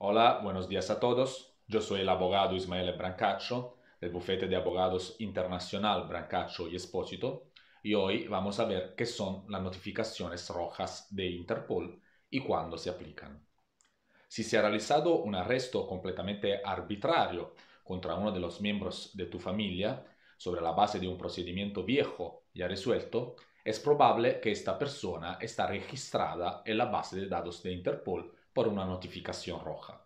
Hola, buenos días a todos. Yo soy el abogado Ismael Brancaccio, del bufete de abogados internacional Brancaccio y Espósito y hoy vamos a ver qué son las notificaciones rojas de Interpol y cuándo se aplican. Si se ha realizado un arresto completamente arbitrario contra uno de los miembros de tu familia sobre la base de un procedimiento viejo ya resuelto, es probable que esta persona está registrada en la base de datos de Interpol por una notificación roja.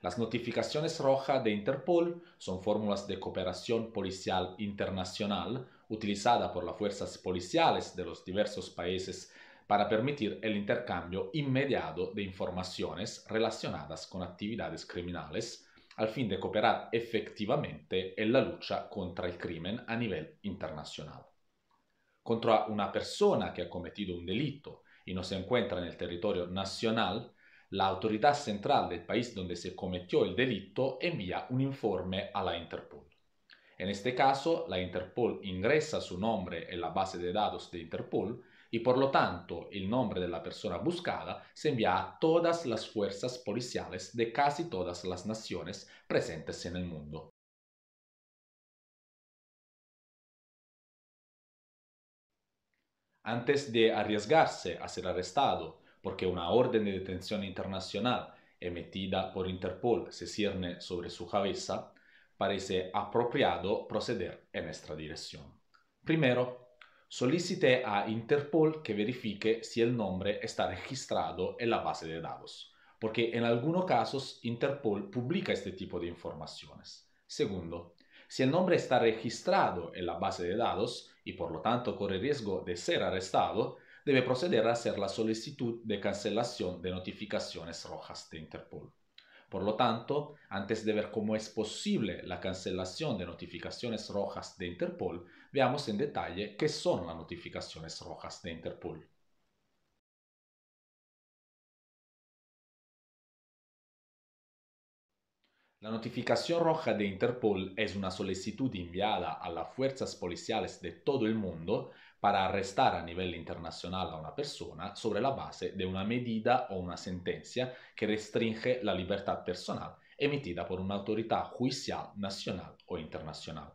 Las notificaciones rojas de Interpol son fórmulas de cooperación policial internacional utilizada por las fuerzas policiales de los diversos países para permitir el intercambio inmediato de informaciones relacionadas con actividades criminales al fin de cooperar efectivamente en la lucha contra el crimen a nivel internacional. Contra una persona que ha cometido un delito y no se encuentra en el territorio nacional, la autoridad central del país donde se cometió el delito envía un informe a la Interpol. En este caso, la Interpol ingresa su nombre en la base de datos de Interpol y por lo tanto el nombre de la persona buscada se envía a todas las fuerzas policiales de casi todas las naciones presentes en el mundo. Antes de arriesgarse a ser arrestado porque una orden de detención internacional emitida por Interpol se cierne sobre su cabeza, parece apropiado proceder en esta dirección. Primero, solicite a Interpol que verifique si el nombre está registrado en la base de datos, porque en algunos casos Interpol publica este tipo de informaciones. Segundo, si el nombre está registrado en la base de datos y por lo tanto corre riesgo de ser arrestado, debe proceder a hacer la solicitud de cancelación de notificaciones rojas de Interpol. Por lo tanto, antes de ver cómo es posible la cancelación de notificaciones rojas de Interpol, veamos en detalle qué son las notificaciones rojas de Interpol. La notificación roja de Interpol es una solicitud enviada a las fuerzas policiales de todo el mundo para arrestare a livello internazionale a una persona sobre la base de una medida o una sentencia que restringe la libertad personal emitida por una autoridad judicial nacional o internacional.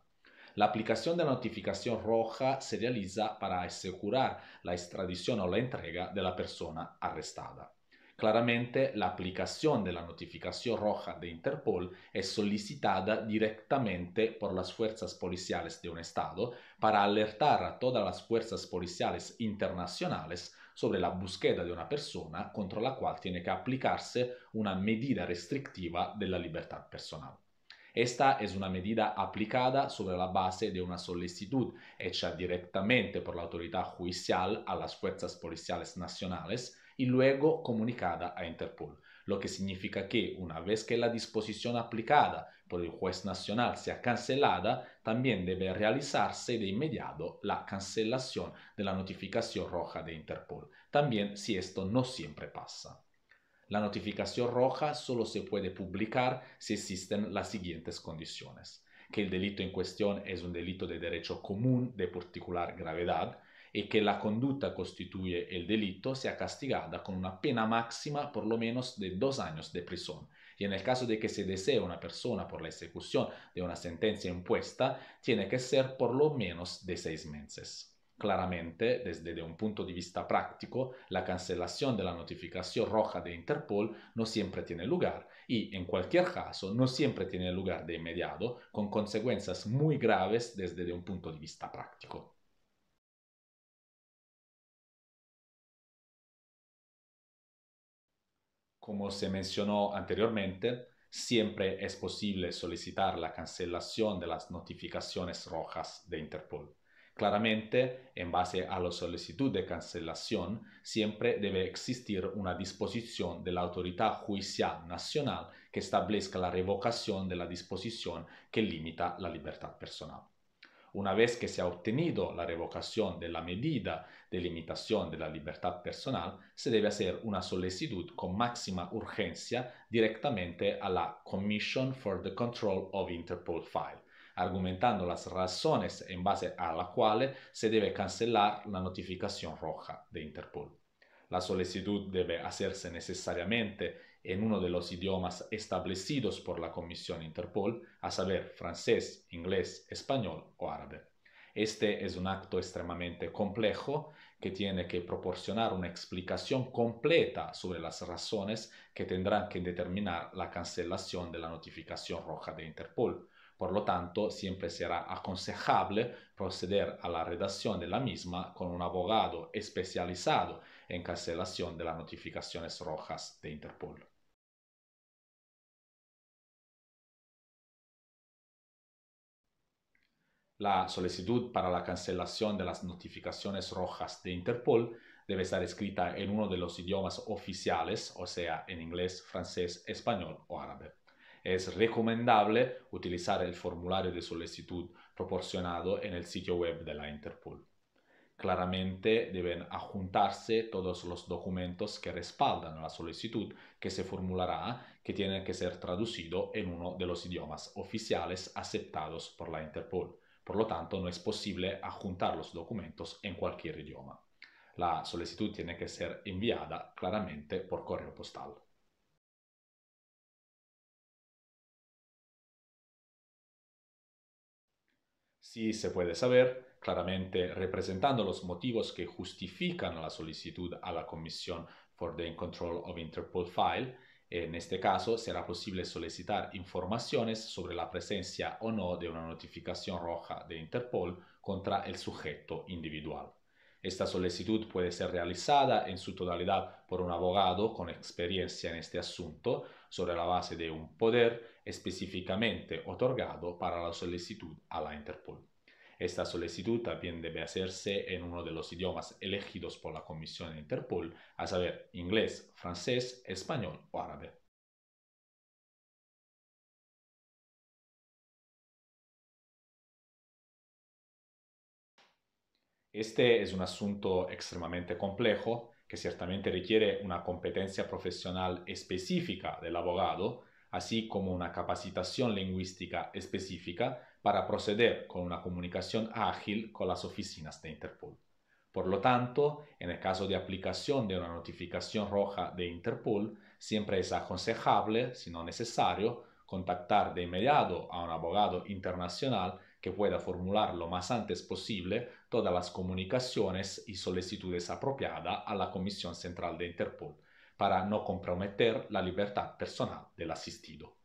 La aplicación de la notificación roja se realiza para asegurar la extradición o la entrega de la persona arrestada. Claramente la aplicación de la notificación roja de Interpol es solicitada directamente por las fuerzas policiales de un Estado para alertar a todas las fuerzas policiales internacionales sobre la búsqueda de una persona contro la cual tiene que aplicarse una medida restrictiva de la libertad personal. Esta es una medida aplicada sobre la base de una solicitud hecha directamente por la autoridad judicial a las fuerzas policiales nacionales y luego comunicada a Interpol, lo que significa que una vez que la disposición aplicada por el juez nacional sea cancelada, también debe realizarse de inmediato la cancelación de la notificación roja de Interpol, también si esto no siempre pasa. La notificación roja solo se puede publicar si existen las siguientes condiciones. Que el delito en cuestión es un delito de derecho común de particular gravedad, y que la conducta constituye el delito sea castigada con una pena máxima por lo menos de dos años de prisión. Y en el caso de que se desee una persona por la ejecución de una sentencia impuesta, tiene que ser por lo menos de seis meses. Claramente, desde un punto de vista práctico, la cancelación de la notificación roja de Interpol no siempre tiene lugar y, en cualquier caso, no siempre tiene lugar de inmediato, con consecuencias muy graves desde un punto de vista práctico. Como se mencionó anteriormente, siempre es posible solicitar la cancelación de las notificaciones rojas de Interpol. Claramente, en base a la solicitud de cancelación, siempre debe existir una disposición de la autoridad judicial nacional que establezca la revocación de la disposición que limita la libertad personal. Una vez que se ha obtenido la revocación de la medida de limitación de la libertad personal, se debe hacer una solicitud con máxima urgencia directamente a la Commission for the Control of Interpol File, argumentando las razones en base a las cuales se debe cancelar la notificación roja de Interpol. La solicitud debe hacerse necesariamente en uno de los idiomas establecidos por la Comisión Interpol, a saber francés, inglés, español o árabe. Este es un acto extremadamente complejo que tiene que proporcionar una explicación completa sobre las razones que tendrán que determinar la cancelación de la notificación roja de Interpol. Por lo tanto, siempre será aconsejable proceder a la redacción de la misma con un abogado especializado en cancelación de las notificaciones rojas de Interpol. La solicitud para la cancelación de las notificaciones rojas de Interpol debe estar escrita en uno de los idiomas oficiales, o sea, en inglés, francés, español o árabe. Es recomendable utilizar el formulario de solicitud proporcionado en el sitio web de la Interpol. Claramente deben adjuntarse todos los documentos que respaldan la solicitud que se formulará, que tiene que ser traducido en uno de los idiomas oficiales aceptados por la Interpol por lo tanto, no es posible adjuntar los documentos en cualquier idioma. La solicitud tiene que ser enviada claramente por correo postal. Si se puede saber, claramente representando los motivos que justifican la solicitud a la Comisión for the Control of Interpol File, en este caso, será posible solicitar informaciones sobre la presencia o no de una notificación roja de Interpol contra el sujeto individual. Esta solicitud puede ser realizada en su totalidad por un abogado con experiencia en este asunto sobre la base de un poder específicamente otorgado para la solicitud a la Interpol. Esta solicitud también debe hacerse en uno de los idiomas elegidos por la Comisión de Interpol, a saber, inglés, francés, español o árabe. Este es un asunto extremadamente complejo que ciertamente requiere una competencia profesional específica del abogado, así como una capacitación lingüística específica, para proceder con una comunicación ágil con las oficinas de Interpol. Por lo tanto, en el caso de aplicación de una notificación roja de Interpol, siempre es aconsejable, si no necesario, contactar de inmediato a un abogado internacional que pueda formular lo más antes posible todas las comunicaciones y solicitudes apropiadas a la Comisión Central de Interpol, para no comprometer la libertad personal del asistido.